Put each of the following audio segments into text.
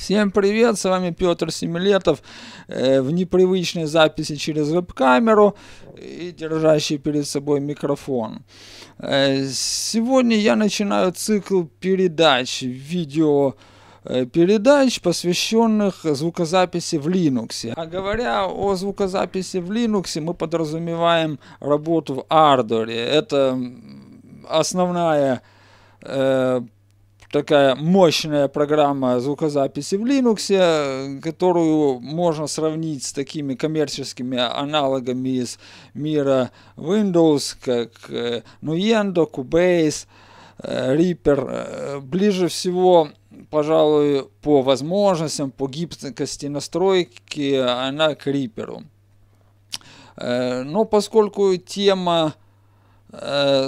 Всем привет, с вами Петр Семилетов э, в непривычной записи через веб-камеру и держащий перед собой микрофон. Э, сегодня я начинаю цикл передач, видео э, передач, посвященных звукозаписи в Linux. А говоря о звукозаписи в Linux, мы подразумеваем работу в Ardor. Это основная э, такая мощная программа звукозаписи в Linux, э, которую можно сравнить с такими коммерческими аналогами из мира Windows, как э, Nuendo, Cubase, э, Reaper. Ближе всего, пожалуй, по возможностям, по гибкости настройки она к Reaper. Но поскольку тема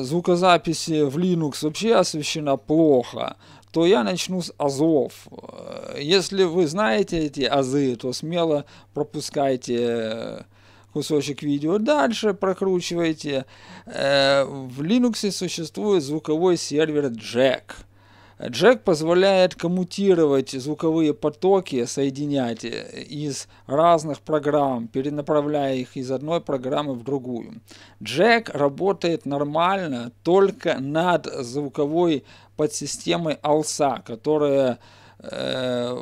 звукозаписи в Linux вообще освещена плохо, то я начну с азов. Если вы знаете эти азы, то смело пропускайте э, кусочек видео дальше, прокручивайте. Э, в Linux существует звуковой сервер Jack – Джек позволяет коммутировать звуковые потоки, соединять из разных программ, перенаправляя их из одной программы в другую. Джек работает нормально только над звуковой подсистемой ALSA, которая э,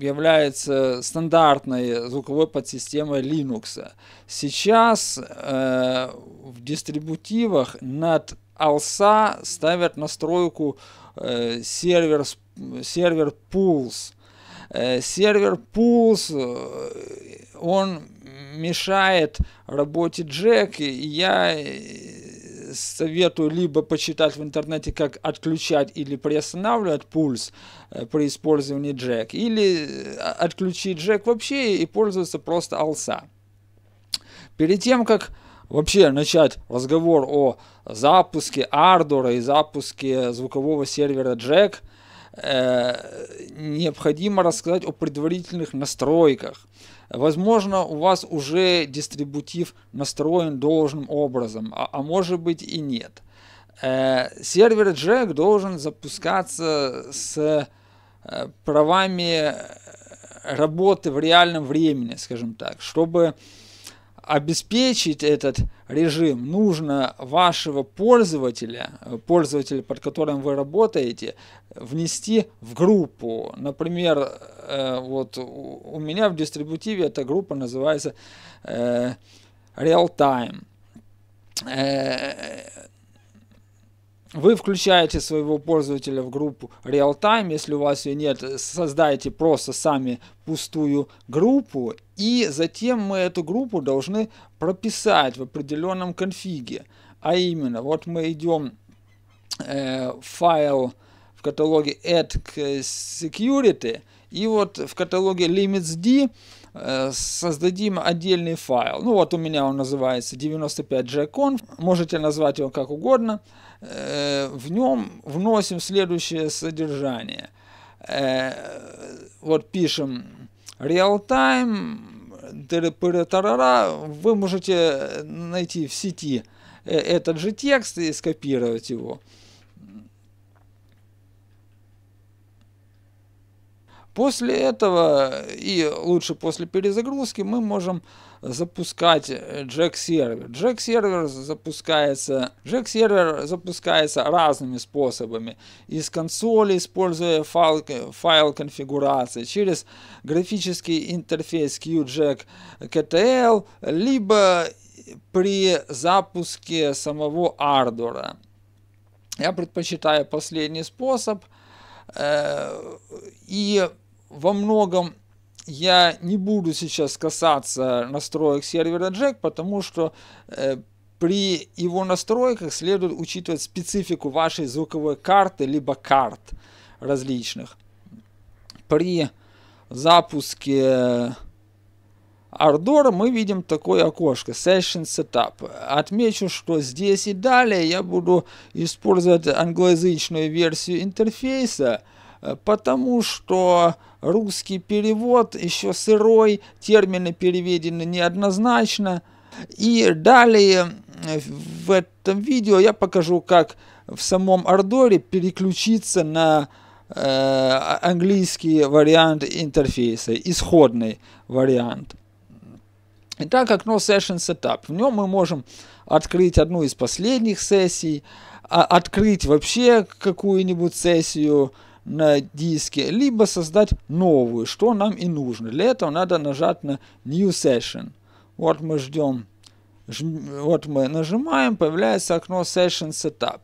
является стандартной звуковой подсистемой Linux. Сейчас э, в дистрибутивах над алса ставят настройку э, сервер, сервер pools. Э, сервер pools, э, он мешает работе джек, и я э, советую либо почитать в интернете, как отключать или приостанавливать пульс при использовании джек, или отключить джек вообще и пользоваться просто алса. Перед тем, как вообще начать разговор о запуске ардура и запуске звукового сервера Jack, э, необходимо рассказать о предварительных настройках. Возможно, у вас уже дистрибутив настроен должным образом, а, а может быть и нет. Э, сервер Jack должен запускаться с э, правами работы в реальном времени, скажем так, чтобы э, обеспечить этот режим, нужно вашего пользователя, э, пользователя, под которым вы работаете, внести в группу. Например, э, вот у меня в дистрибутиве эта группа называется э, Real Time. Вы включаете своего пользователя в группу RealTime, если у вас ее нет, создайте просто сами пустую группу, и затем мы эту группу должны прописать в определенном конфиге. А именно, вот мы идем э, в файл в каталоге add security, и вот в каталоге limits.d э, создадим отдельный файл. Ну вот у меня он называется 95jconf, можете назвать его как угодно. Э, в нем вносим следующее содержание. Э, вот пишем real-time, вы можете найти в сети этот же текст и скопировать его. После этого и лучше после перезагрузки мы можем запускать э, Jack сервер. Jack сервер запускается, Jack сервер запускается разными способами. Из консоли, используя файл, файл конфигурации, через графический интерфейс QJack KTL, либо при запуске самого ардура. Я предпочитаю последний способ. Э, и во многом я не буду сейчас касаться настроек сервера Jack, потому что э, при его настройках следует учитывать специфику вашей звуковой карты, либо карт различных. При запуске Ardor мы видим такое окошко Session Setup. Отмечу, что здесь и далее я буду использовать англоязычную версию интерфейса, э, потому что русский перевод, еще сырой, термины переведены неоднозначно. И далее в этом видео я покажу, как в самом Ардоре переключиться на э, а, английский вариант интерфейса, исходный вариант. Итак, окно Session Setup. В нем мы можем открыть одну из последних сессий, а, открыть вообще какую-нибудь сессию, на диске, либо создать новую, что нам и нужно. Для этого надо нажать на New Session. Вот мы ждем, вот мы нажимаем, появляется окно Session Setup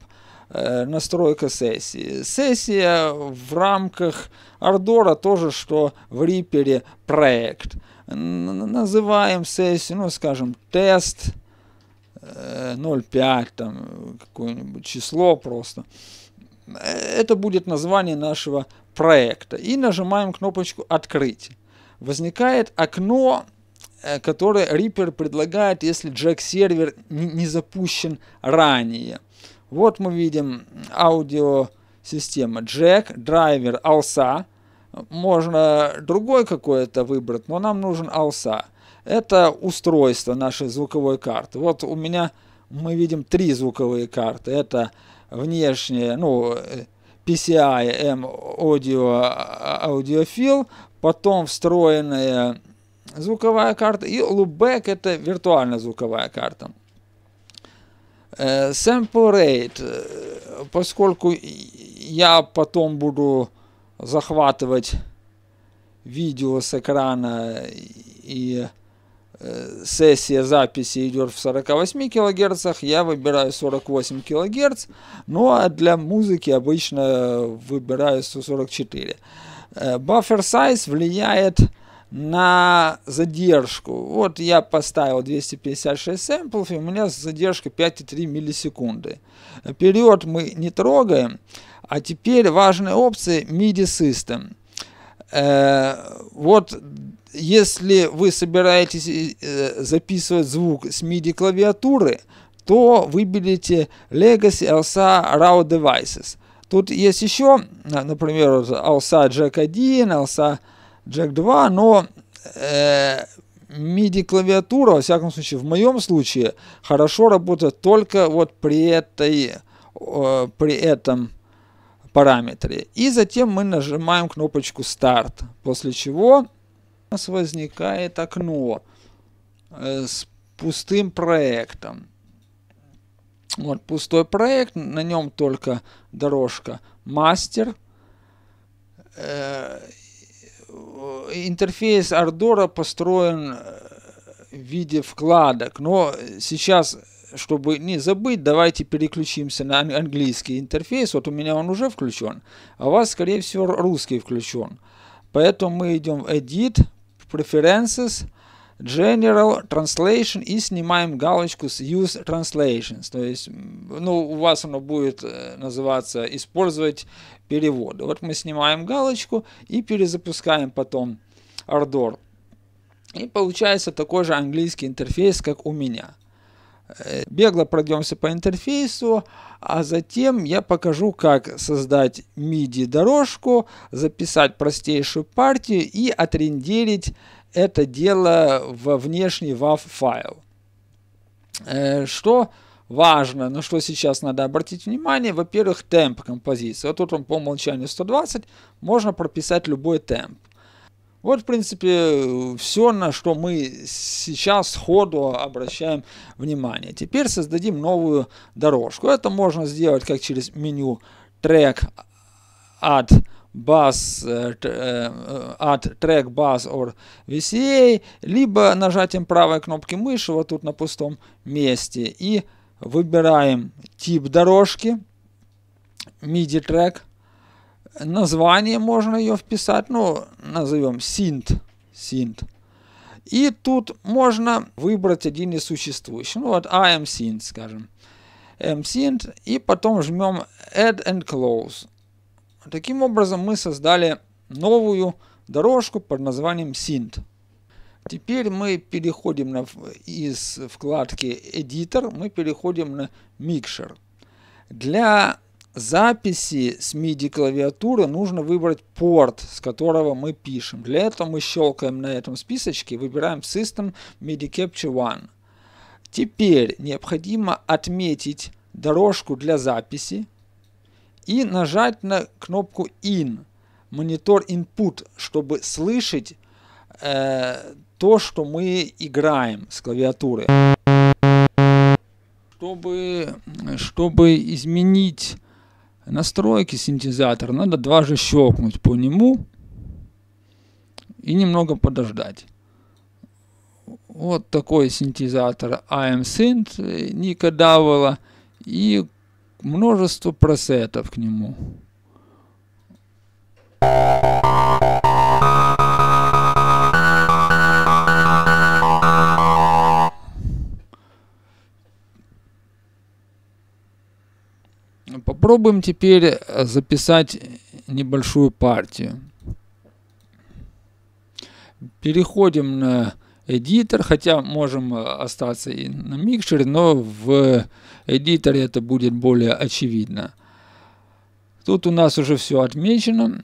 э, настройка сессии. Сессия в рамках Ардора тоже, что в Рипере проект. Называем сессию, ну скажем, тест 0,5, э, там какое-нибудь число просто. Это будет название нашего проекта. И нажимаем кнопочку «Открыть». Возникает окно, э, которое Reaper предлагает, если Jack сервер не запущен ранее. Вот мы видим аудиосистема Jack драйвер, ALSA. Можно другой какой-то выбрать, но нам нужен ALSA. Это устройство нашей звуковой карты. Вот у меня мы видим три звуковые карты. Это внешне, ну, PCI-M Audio Audiophile, потом встроенная звуковая карта, и loopback – это виртуальная звуковая карта. Э, sample rate, э, поскольку я потом буду захватывать видео с экрана и сессия записи идет в 48 килогерцах, я выбираю 48 килогерц, ну а для музыки обычно выбираю 144. Э, buffer size влияет на задержку. Вот я поставил 256 сэмплов, и у меня задержка 5,3 миллисекунды. Период мы не трогаем, а теперь важная опция MIDI System – Э, вот если вы собираетесь э, записывать звук с MIDI клавиатуры, то выберите Legacy ALSA RAW Devices. Тут есть еще, например, ALSA Jack 1, ALSA Jack 2, но э, MIDI клавиатура, во всяком случае, в моем случае, хорошо работает только вот при этой, э, при этом параметры И затем мы нажимаем кнопочку «Старт», после чего у нас возникает окно э, с пустым проектом. Вот пустой проект, на нем только дорожка «Мастер». Э, интерфейс Ардора построен э, в виде вкладок, но сейчас чтобы не забыть, давайте переключимся на английский интерфейс. Вот у меня он уже включен, а у вас, скорее всего, русский включен. Поэтому мы идем в Edit, Preferences, General Translation и снимаем галочку с Use Translations. То есть, ну, у вас оно будет э, называться «Использовать переводы». Вот мы снимаем галочку и перезапускаем потом Ardor. И получается такой же английский интерфейс, как у меня – Э, бегло пройдемся по интерфейсу, а затем я покажу, как создать MIDI-дорожку, записать простейшую партию и отрендерить это дело во внешний WAV файл. Э, что важно, на что сейчас надо обратить внимание, во-первых, темп композиции. Вот тут он по умолчанию 120, можно прописать любой темп. Вот, в принципе, все, на что мы сейчас ходу обращаем внимание. Теперь создадим новую дорожку. Это можно сделать как через меню Track от bus, Add track bus or VCA, либо нажатием правой кнопки мыши вот тут на пустом месте и выбираем тип дорожки, MIDI Track название можно ее вписать, ну, назовем синт, синт. И тут можно выбрать один из существующих, ну вот am synth, скажем, am synth и потом жмем add and close. Таким образом мы создали новую дорожку под названием synth Теперь мы переходим на, из вкладки Editor, мы переходим на Mixer. Для записи с MIDI клавиатуры нужно выбрать порт, с которого мы пишем. Для этого мы щелкаем на этом списочке, выбираем System MIDI Capture One. Теперь необходимо отметить дорожку для записи и нажать на кнопку IN, монитор Input, чтобы слышать э, то, что мы играем с клавиатуры. Чтобы, чтобы изменить настройки синтезатора, надо дважды щелкнуть по нему и немного подождать. Вот такой синтезатор AM-Synth э, Ника Давила и множество пресетов к нему. Thank you. Попробуем теперь э, записать небольшую партию. Переходим на эдитор, хотя можем э, остаться и на Mixture, но в эдиторе это будет более очевидно. Тут у нас уже все отмечено.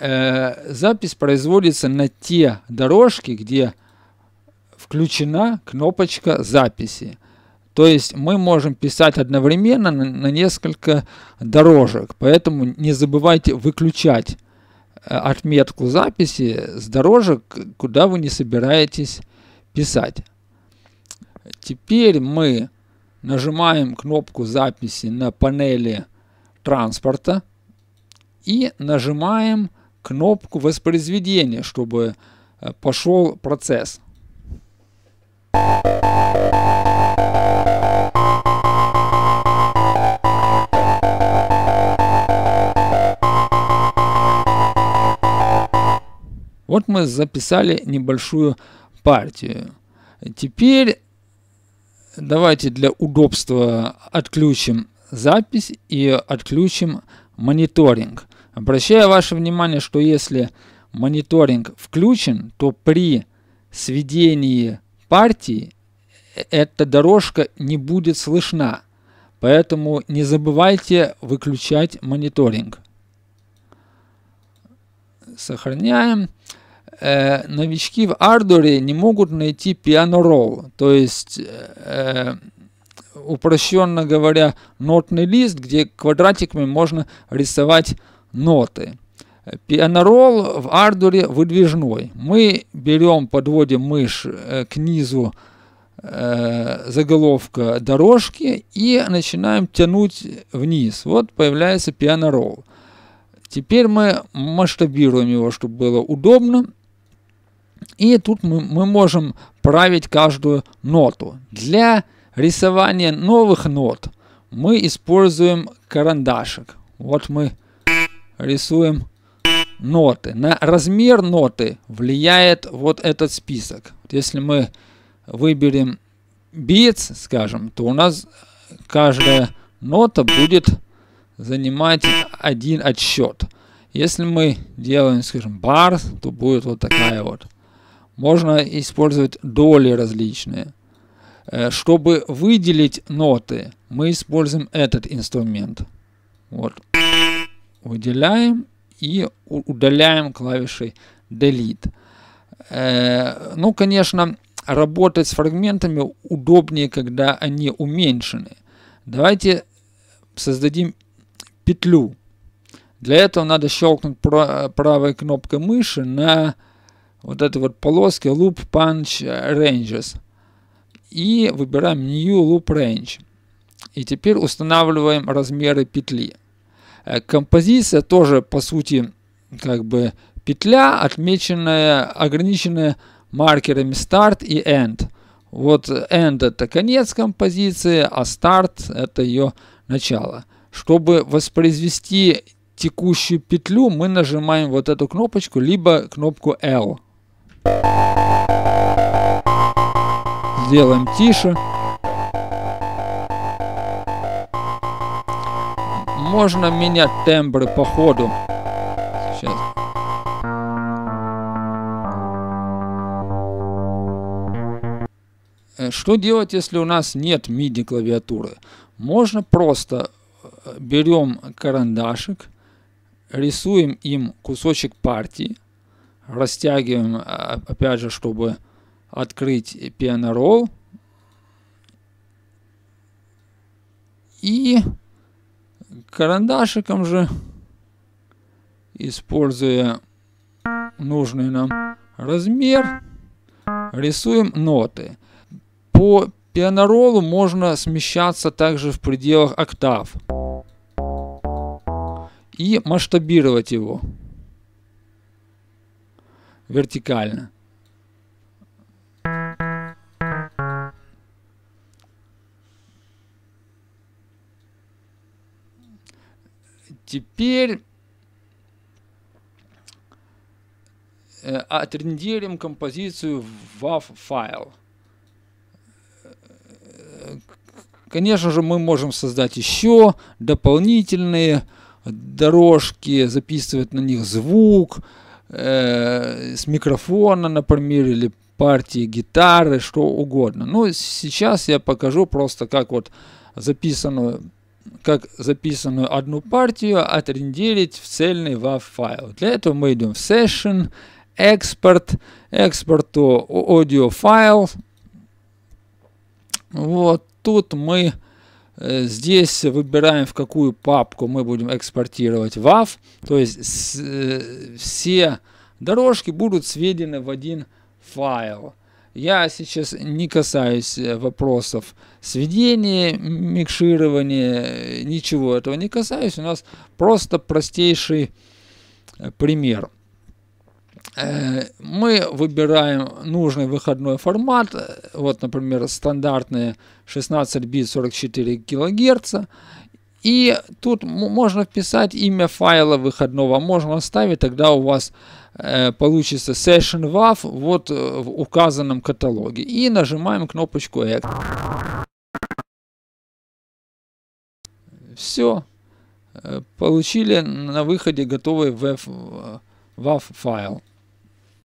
Э, запись производится на те дорожки, где включена кнопочка записи. То есть мы можем писать одновременно на, несколько дорожек, поэтому не забывайте выключать э, отметку записи с дорожек, куда вы не собираетесь писать. Теперь мы нажимаем кнопку записи на панели транспорта и нажимаем кнопку воспроизведения, чтобы э, пошел процесс. Thank you. Вот мы записали небольшую партию. Теперь давайте для удобства отключим запись и отключим мониторинг. Обращаю ваше внимание, что если мониторинг включен, то при сведении партии эта дорожка не будет слышна. Поэтому не забывайте выключать мониторинг сохраняем. Э, новички в ардуре не могут найти piano то есть э, упрощенно говоря, нотный лист, где квадратиками можно рисовать ноты. Пианорол в ардуре выдвижной. Мы берем, подводим мышь э, к низу э, заголовка дорожки и начинаем тянуть вниз. Вот появляется пианорол. Теперь мы масштабируем его, чтобы было удобно. И тут мы, мы можем править каждую ноту. Для рисования новых нот мы используем карандашик. Вот мы рисуем ноты. На размер ноты влияет вот этот список. Если мы выберем битс, скажем, то у нас каждая нота будет занимать один отсчет. Если мы делаем, скажем, бар, то будет вот такая вот. Можно использовать доли различные. Э, чтобы выделить ноты, мы используем этот инструмент. Вот. Выделяем и удаляем клавишей Delete. Э, ну, конечно, работать с фрагментами удобнее, когда они уменьшены. Давайте создадим петлю. Для этого надо щелкнуть правой кнопкой мыши на вот этой вот полоске Loop Punch Ranges. И выбираем New Loop Range. И теперь устанавливаем размеры петли. Э, композиция тоже, по сути, как бы петля, отмеченная, ограниченная маркерами Start и End. Вот End это конец композиции, а Start это ее начало. Чтобы воспроизвести текущую петлю, мы нажимаем вот эту кнопочку, либо кнопку L. Сделаем тише. Можно менять тембры по ходу. Сейчас. Э, что делать, если у нас нет MIDI клавиатуры? Можно просто берем карандашик, рисуем им кусочек партии, растягиваем, а, опять же, чтобы открыть пианорол. И карандашиком же, используя нужный нам размер, рисуем ноты. По пианоролу можно смещаться также в пределах октав и масштабировать его вертикально. Теперь э, отрендерим композицию в WAV файл. Э, конечно же, мы можем создать еще дополнительные дорожки, записывать на них звук э, с микрофона, например, или партии гитары, что угодно. Но ну, сейчас я покажу просто как вот записанную как записанную одну партию отрендерить в цельный WAV файл. Для этого мы идем в Session, Export, Export to Audio File. Вот тут мы Э, здесь выбираем, в какую папку мы будем экспортировать WAV. То есть э, все дорожки будут сведены в один файл. Я сейчас не касаюсь э, вопросов сведения, микширования, ничего этого не касаюсь. У нас просто простейший пример. Э, мы выбираем нужный выходной формат, вот, например, стандартные 16 бит 44 килогерца, и тут можно вписать имя файла выходного, можно оставить, тогда у вас э, получится session WAV вот э, в указанном каталоге. И нажимаем кнопочку Act. Все, э, получили на выходе готовый WAV файл.